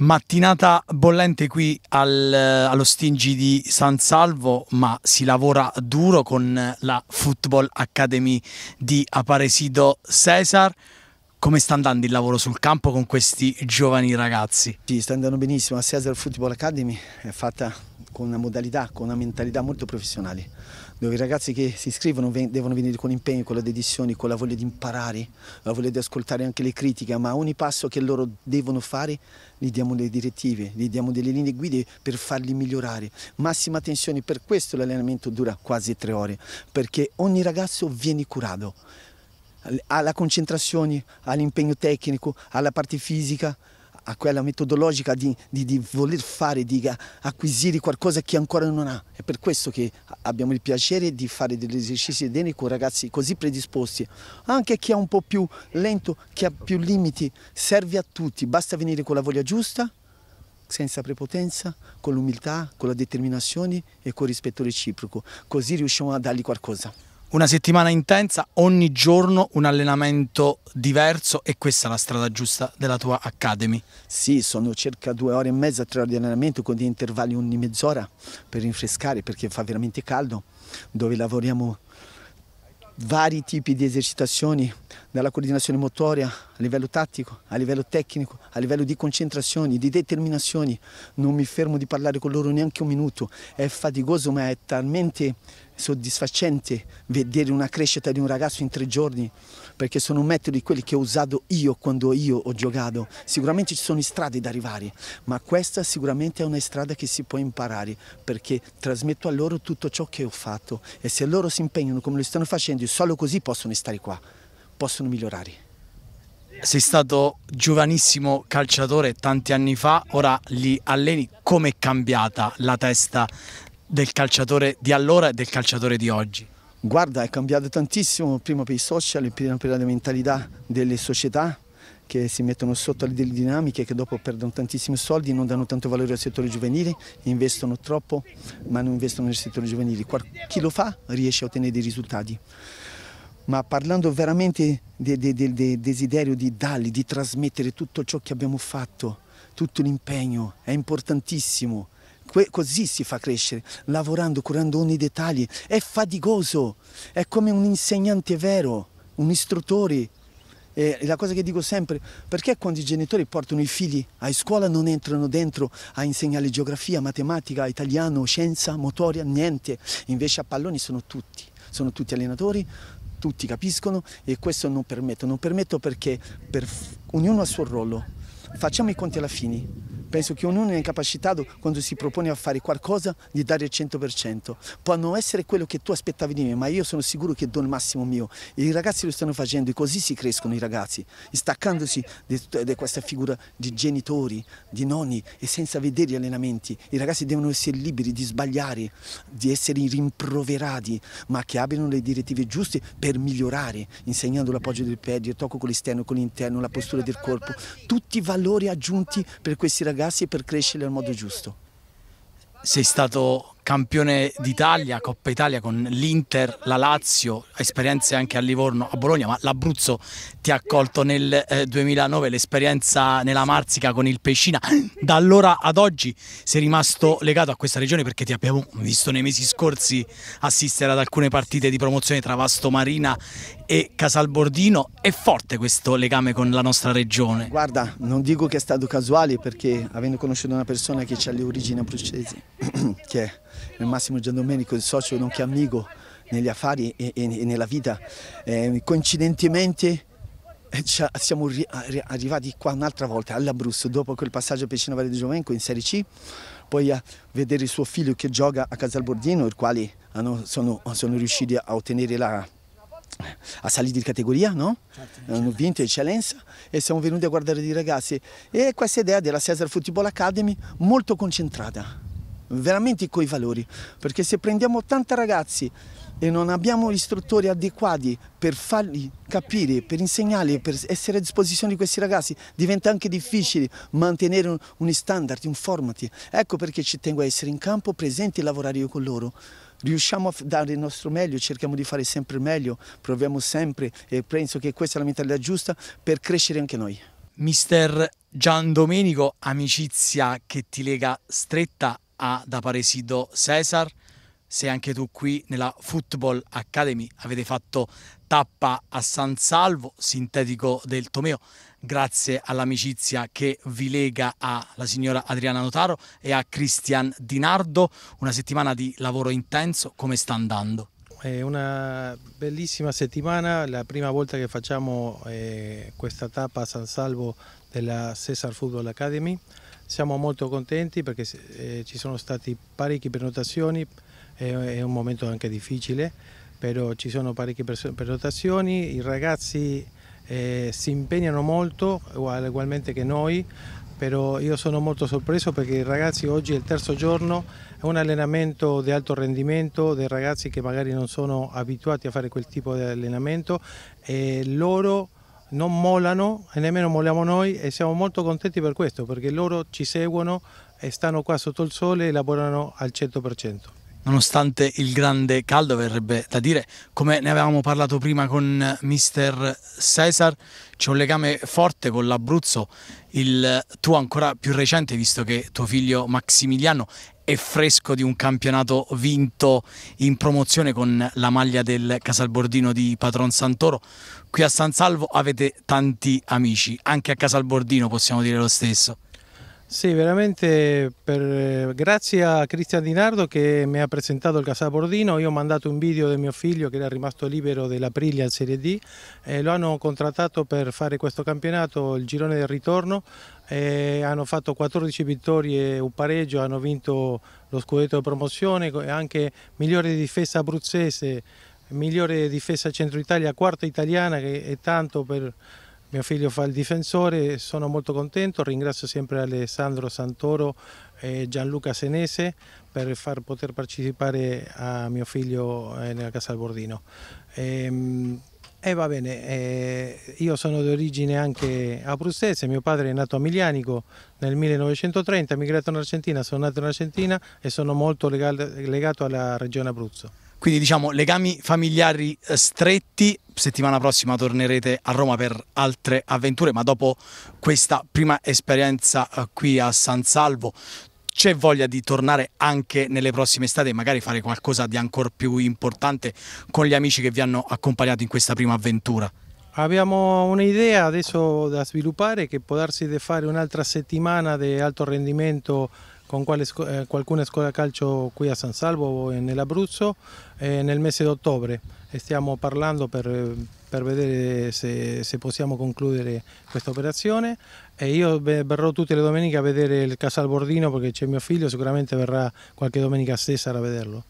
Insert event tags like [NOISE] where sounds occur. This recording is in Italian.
Mattinata bollente qui al, allo Stingi di San Salvo, ma si lavora duro con la Football Academy di Aparecido Cesar. Come sta andando il lavoro sul campo con questi giovani ragazzi? Sì, sta andando benissimo. La Cesar Football Academy è fatta con una modalità, con una mentalità molto professionale dove i ragazzi che si iscrivono devono venire con impegno, con la dedizione, con la voglia di imparare, la voglia di ascoltare anche le critiche, ma a ogni passo che loro devono fare gli diamo le direttive, gli diamo delle linee guide per farli migliorare. Massima attenzione, per questo l'allenamento dura quasi tre ore, perché ogni ragazzo viene curato ha la concentrazione, ha l'impegno tecnico, ha la parte fisica, a quella metodologica di, di, di, voler fare, di acquisire qualcosa che ancora non ha. È per questo che abbiamo il piacere di fare degli esercizi idenici con ragazzi così predisposti. Anche chi è un po' più lento, chi ha più limiti, serve a tutti. Basta venire con la voglia giusta, senza prepotenza, con l'umiltà, con la determinazione e con il rispetto reciproco. Così riusciamo a dargli qualcosa. Una settimana intensa, ogni giorno un allenamento diverso e questa è la strada giusta della tua Academy. Sì, sono circa due ore e mezza, tre ore di allenamento con degli intervalli ogni mezz'ora per rinfrescare perché fa veramente caldo, dove lavoriamo vari tipi di esercitazioni dalla coordinazione motoria a livello tattico, a livello tecnico, a livello di concentrazioni, di determinazioni. Non mi fermo di parlare con loro neanche un minuto. È faticoso ma è talmente soddisfacente vedere una crescita di un ragazzo in tre giorni perché sono un metodo di quelli che ho usato io quando io ho giocato. Sicuramente ci sono strade da arrivare, ma questa sicuramente è una strada che si può imparare perché trasmetto a loro tutto ciò che ho fatto e se loro si impegnano come lo stanno facendo, solo così possono stare qua possono migliorare. Sei stato giovanissimo calciatore tanti anni fa, ora li alleni. Com'è cambiata la testa del calciatore di allora e del calciatore di oggi? Guarda, è cambiato tantissimo, prima per i social, prima per la mentalità delle società, che si mettono sotto alle dinamiche che dopo perdono tantissimi soldi, non danno tanto valore al settore giovanile, investono troppo ma non investono nel settore giovanile. Chi lo fa riesce a ottenere dei risultati ma parlando veramente del de, de, de desiderio di dargli, di trasmettere tutto ciò che abbiamo fatto, tutto l'impegno, è importantissimo. Que così si fa crescere, lavorando, curando ogni dettaglio. È faticoso, è come un insegnante vero, un istruttore. E la cosa che dico sempre, perché quando i genitori portano i figli a scuola non entrano dentro a insegnare geografia, matematica, italiano, scienza, motoria, niente. Invece a palloni sono tutti, sono tutti allenatori, tutti capiscono e questo non permetto, non permetto perché per ognuno ha il suo ruolo. Facciamo i conti alla fine. Penso che ognuno è incapacitato quando si propone a fare qualcosa di dare il 100%. Può non essere quello che tu aspettavi di me, ma io sono sicuro che do il massimo mio. I ragazzi lo stanno facendo e così si crescono i ragazzi, staccandosi da questa figura di genitori, di nonni e senza vedere gli allenamenti. I ragazzi devono essere liberi di sbagliare, di essere rimproverati, ma che abbiano le direttive giuste per migliorare, insegnando l'appoggio del piede, il tocco con l'esterno, con l'interno, la postura del corpo, tutti i valori aggiunti per questi ragazzi ragazzi per crescere nel modo giusto. Sei stato campione d'Italia, Coppa Italia con l'Inter, la Lazio, esperienze anche a Livorno, a Bologna, ma l'Abruzzo ti ha accolto nel eh, 2009, l'esperienza nella Marzica con il Pescina. [CLEARS THROAT] Da allora ad oggi sei rimasto legato a questa regione perché ti abbiamo visto nei mesi scorsi assistere ad alcune partite di promozione tra Vasto Marina e Casalbordino. È forte questo legame con la nostra regione? Guarda, non dico che è stato casuale perché avendo conosciuto una persona che ha le origini abruzzesi, [CLEARS THROAT] che è Massimo Giandomenico, il socio nonché amico negli affari e, e, e nella vita. Ehm, eh, coincidentemente siamo arrivati qua un'altra volta all'Abruzzo dopo quel passaggio a Pescina Valle di Giovenco in Serie C poi a vedere il suo figlio che gioca a Casalbordino il quale ah, sono, sono riusciti a ottenere la, a salire di categoria, no? Certo. hanno vinto eccellenza e siamo venuti a guardare i ragazzi e questa idea della Cesar Football Academy molto concentrata veramente coi valori, perché se prendiamo 80 ragazzi e non abbiamo istruttori adeguati per farli capire, per insegnarli, per essere a disposizione di questi ragazzi, diventa anche difficile mantenere un, un standard, un format. Ecco perché ci tengo a essere in campo, presenti e lavorare io con loro. Riusciamo a dare il nostro meglio, cerchiamo di fare sempre il meglio, proviamo sempre e penso che questa è la mentalità giusta per crescere anche noi. Mister Gian Domenico, amicizia che ti lega stretta ha da Paresido Cesar. Sei anche tu qui nella Football Academy avete fatto tappa a San Salvo, sintetico del Tomeo, grazie all'amicizia che vi lega alla signora Adriana Notaro e a Cristian Dinardo. Una settimana di lavoro intenso, come sta andando? È una bellissima settimana, la prima volta che facciamo eh, questa tappa a San Salvo della Cesar Football Academy. Siamo molto contenti perché eh, ci sono stati parecchie prenotazioni, è, è, un momento anche difficile, però ci sono parecchie prenotazioni, i ragazzi eh, si impegnano molto, ugualmente che noi, però io sono molto sorpreso perché i ragazzi oggi è il terzo giorno, è un allenamento di alto rendimento dei ragazzi che magari non sono abituati a fare quel tipo di allenamento e loro non mollano e nemmeno molliamo noi e siamo molto contenti per questo perché loro ci seguono e stanno qua sotto il sole e lavorano al 100% nonostante il grande caldo, verrebbe da dire, come ne avevamo parlato prima con mister Cesar, c'è un legame forte con l'Abruzzo, il tuo ancora più recente, visto che tuo figlio Maximiliano è fresco di un campionato vinto in promozione con la maglia del Casalbordino di Patron Santoro. Qui a San Salvo avete tanti amici, anche a Casalbordino possiamo dire lo stesso. Sì, veramente per... Eh, grazie a Cristian Di Nardo che mi ha presentato il Casabordino, io ho mandato un video del mio figlio che era rimasto libero dell'Aprilia in Serie D, eh, lo hanno contrattato per fare questo campionato, il girone del ritorno, eh, hanno fatto 14 vittorie, un pareggio, hanno vinto lo scudetto di promozione e anche migliore difesa abruzzese, migliore difesa centro Italia, quarta italiana che è tanto per mio figlio fa il difensore, sono molto contento, ringrazio sempre Alessandro Santoro e Gianluca Senese per far poter partecipare a mio figlio eh, nella Casa Albordino. E, ehm, e eh, va bene, eh, io sono di origine anche abruzzese, mio padre è nato a Miglianico nel 1930, è migrato in Argentina, sono nato in Argentina e sono molto legato alla regione Abruzzo. Quindi diciamo legami familiari eh, stretti. Settimana prossima tornerete a Roma per altre avventure, ma dopo questa prima esperienza eh, qui a San Salvo c'è voglia di tornare anche nelle prossime estate e magari fare qualcosa di ancora più importante con gli amici che vi hanno accompagnato in questa prima avventura? Abbiamo un'idea adesso da sviluppare che può darsi di fare un'altra settimana di alto rendimento con quale, eh, alcune scuole calcio qui a San Salvo nell'Abruzzo eh, nel mese d'ottobre e stiamo parlando per, per vedere se, se, possiamo concludere questa operazione e io verrò tutte le domeniche a vedere il Casal Bordino perché c'è mio figlio, sicuramente verrà qualche domenica a Cesare a vederlo.